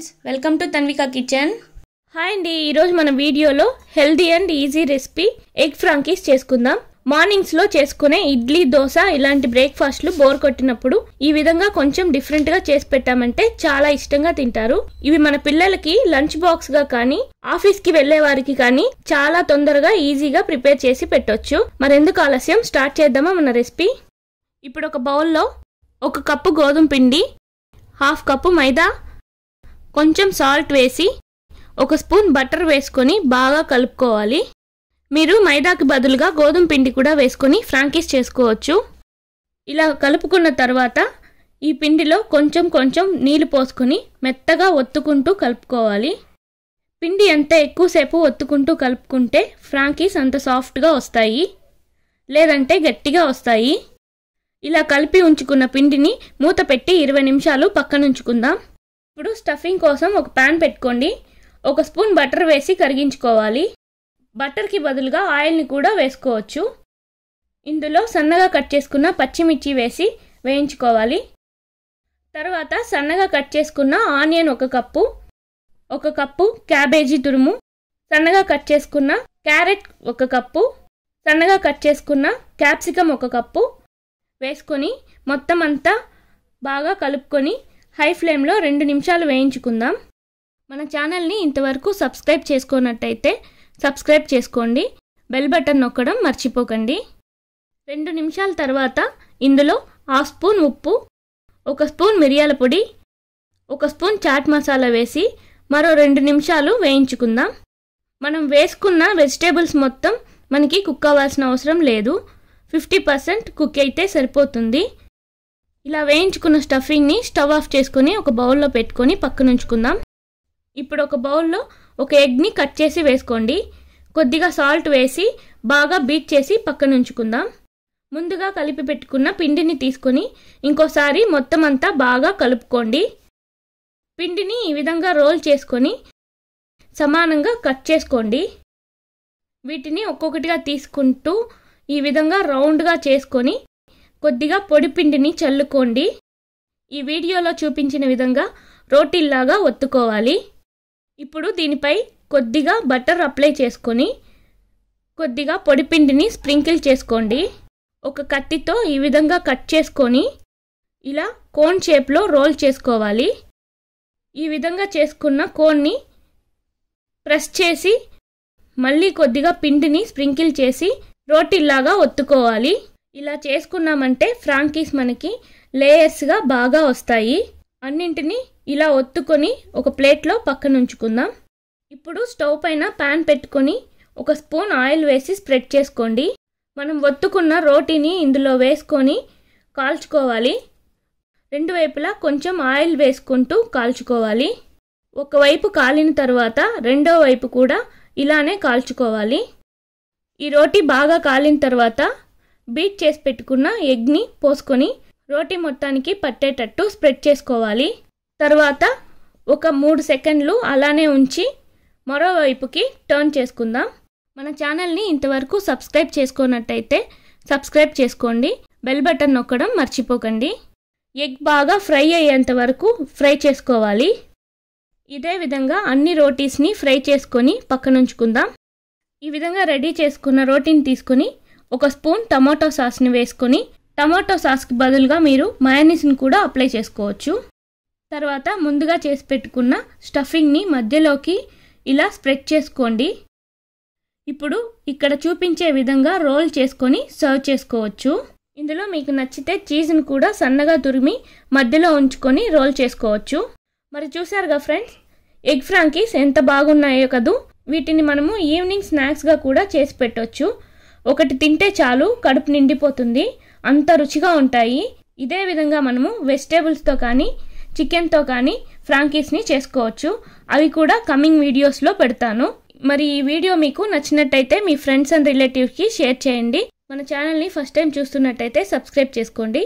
friends welcome to Tanvika kitchen hi అండి ఈరోజు మన వీడియోలో healthy and easy recipe egg frankies చేసుకుందాం మార్నింగ్స్లో చేసుకునే ఇడ్లీ దోశ ఇలాంటి బ్రేక్ఫాస్ట్లు బోర్ కొట్టినప్పుడు ఈ విధంగా కొంచెం డిఫరెంట్గా చేసి పెట్టామంటే చాలా ఇష్టంగా తింటారు ఇవి మన పిల్లలకి లంచ్ బాక్స్గా కానీ ఆఫీస్కి వెళ్లే వారికి కానీ చాలా తొందరగా ఈజీగా ప్రిపేర్ చేసి పెట్టొచ్చు మరెందుకు ఆలస్యం స్టార్ట్ చేద్దామా మన రెసిపీ ఇప్పుడు ఒక బౌల్లో ఒక కప్పు గోధుమ పిండి హాఫ్ కప్పు మైదా కొంచెం సాల్ట్ వేసి ఒక స్పూన్ బటర్ వేసుకొని బాగా కలుపుకోవాలి మీరు మైదాకి బదులుగా గోధుమ పిండి కూడా వేసుకొని ఫ్రాంకీస్ చేసుకోవచ్చు ఇలా కలుపుకున్న తర్వాత ఈ పిండిలో కొంచెం కొంచెం నీళ్లు పోసుకొని మెత్తగా ఒత్తుకుంటూ కలుపుకోవాలి పిండి ఎంత ఎక్కువసేపు ఒత్తుకుంటూ కలుపుకుంటే ఫ్రాంకీస్ అంత సాఫ్ట్గా వస్తాయి లేదంటే గట్టిగా వస్తాయి ఇలా కలిపి ఉంచుకున్న పిండిని మూత పెట్టి ఇరవై నిమిషాలు పక్కనుంచుకుందాం ఇప్పుడు స్టఫింగ్ కోసం ఒక ప్యాన్ పెట్టుకోండి ఒక స్పూన్ బటర్ వేసి కరిగించుకోవాలి బటర్కి బదులుగా ఆయిల్ని కూడా వేసుకోవచ్చు ఇందులో సన్నగా కట్ చేసుకున్న పచ్చిమిర్చి వేసి వేయించుకోవాలి తర్వాత సన్నగా కట్ చేసుకున్న ఆనియన్ ఒక కప్పు ఒక కప్పు క్యాబేజీ తురుము సన్నగా కట్ చేసుకున్న క్యారెట్ ఒక కప్పు సన్నగా కట్ చేసుకున్న క్యాప్సికమ్ ఒక కప్పు వేసుకొని మొత్తం అంతా బాగా కలుపుకొని హై ఫ్లేమ్లో రెండు నిమిషాలు వేయించుకుందాం మన ఛానల్ని ఇంతవరకు సబ్స్క్రైబ్ చేసుకోనట్టయితే సబ్స్క్రైబ్ చేసుకోండి బెల్ బటన్ నొక్కడం మర్చిపోకండి రెండు నిమిషాల తర్వాత ఇందులో హాఫ్ స్పూన్ ఉప్పు ఒక స్పూన్ మిరియాల పొడి ఒక స్పూన్ చాట్ మసాలా వేసి మరో రెండు నిమిషాలు వేయించుకుందాం మనం వేసుకున్న వెజిటేబుల్స్ మొత్తం మనకి కుక్ అవ్వాల్సిన అవసరం లేదు ఫిఫ్టీ పర్సెంట్ కుక్ అయితే సరిపోతుంది ఇలా వేయించుకున్న స్టఫింగ్ని స్టవ్ ఆఫ్ చేసుకొని ఒక బౌల్లో పెట్టుకొని పక్కన ఉంచుకుందాం ఇప్పుడు ఒక బౌల్లో ఒక ఎగ్ని కట్ చేసి వేసుకోండి కొద్దిగా సాల్ట్ వేసి బాగా బీట్ చేసి పక్కన ఉంచుకుందాం ముందుగా కలిపి పెట్టుకున్న పిండిని తీసుకొని ఇంకోసారి మొత్తం అంతా బాగా కలుపుకోండి పిండిని ఈ విధంగా రోల్ చేసుకొని సమానంగా కట్ చేసుకోండి వీటిని ఒక్కొక్కటిగా తీసుకుంటూ ఈ విధంగా రౌండ్గా చేసుకొని కొద్దిగా పొడిపిండిని చల్లుకోండి ఈ వీడియోలో చూపించిన విధంగా రోటీల్లాగా ఒత్తుకోవాలి ఇప్పుడు దీనిపై కొద్దిగా బటర్ అప్లై చేసుకొని కొద్దిగా పొడిపిండిని స్ప్రింకిల్ చేసుకోండి ఒక కత్తితో ఈ విధంగా కట్ చేసుకొని ఇలా కోన్ షేప్లో రోల్ చేసుకోవాలి ఈ విధంగా చేసుకున్న కోన్ని ప్రెస్ చేసి మళ్ళీ కొద్దిగా పిండిని స్ప్రింకిల్ చేసి రోటీల్లాగా ఒత్తుకోవాలి ఇలా చేసుకున్నామంటే ఫ్రాంకీస్ మనకి లేయర్స్గా బాగా వస్తాయి అన్నింటినీ ఇలా ఒత్తుకొని ఒక ప్లేట్లో పక్కన ఉంచుకుందాం ఇప్పుడు స్టవ్ పైన ప్యాన్ పెట్టుకొని ఒక స్పూన్ ఆయిల్ వేసి స్ప్రెడ్ చేసుకోండి మనం ఒత్తుకున్న రోటీని ఇందులో వేసుకొని కాల్చుకోవాలి రెండు వైపులా కొంచెం ఆయిల్ వేసుకుంటూ కాల్చుకోవాలి ఒకవైపు కాలిన తర్వాత రెండో వైపు కూడా ఇలానే కాల్చుకోవాలి ఈ రోటీ బాగా కాలిన తర్వాత బీట్ చేసి పెట్టుకున్న ఎగ్ని పోసుకొని రోటీ మొత్తానికి పట్టేటట్టు స్ప్రెడ్ చేసుకోవాలి తర్వాత ఒక మూడు సెకండ్లు అలానే ఉంచి మరోవైపుకి టర్న్ చేసుకుందాం మన ఛానల్ని ఇంతవరకు సబ్స్క్రైబ్ చేసుకున్నట్టయితే సబ్స్క్రైబ్ చేసుకోండి బెల్ బటన్ నొక్కడం మర్చిపోకండి ఎగ్ బాగా ఫ్రై అయ్యేంత వరకు ఫ్రై చేసుకోవాలి ఇదే విధంగా అన్ని రోటీస్ని ఫ్రై చేసుకొని పక్కనుంచుకుందాం ఈ విధంగా రెడీ చేసుకున్న రోటీని తీసుకొని ఒక స్పూన్ టమాటో సాస్ని వేసుకొని టమాటో సాస్కి బదులుగా మీరు మయానీస్ని కూడా అప్లై చేసుకోవచ్చు తర్వాత ముందుగా చేసి పెట్టుకున్న స్టఫింగ్ని మధ్యలోకి ఇలా స్ప్రెడ్ చేసుకోండి ఇప్పుడు ఇక్కడ చూపించే విధంగా రోల్ చేసుకొని సర్వ్ చేసుకోవచ్చు ఇందులో మీకు నచ్చితే చీజ్ను కూడా సన్నగా తురిమి మధ్యలో ఉంచుకొని రోల్ చేసుకోవచ్చు మరి చూసారుగా ఫ్రెండ్స్ ఎగ్ ఫ్రాంకీస్ ఎంత బాగున్నాయో కదూ వీటిని మనము ఈవినింగ్ స్నాక్స్గా కూడా చేసి పెట్టవచ్చు ఒకటి తింటే చాలు కడుపు నిండిపోతుంది అంత రుచిగా ఉంటాయి ఇదే విధంగా మనము వెజిటేబుల్స్తో కానీ చికెన్తో కానీ ఫ్రాంకీస్ని చేసుకోవచ్చు అవి కూడా కమింగ్ వీడియోస్లో పెడతాను మరి ఈ వీడియో మీకు నచ్చినట్టయితే మీ ఫ్రెండ్స్ అండ్ రిలేటివ్స్కి షేర్ చేయండి మన ఛానల్ని ఫస్ట్ టైం చూస్తున్నట్టయితే సబ్స్క్రైబ్ చేసుకోండి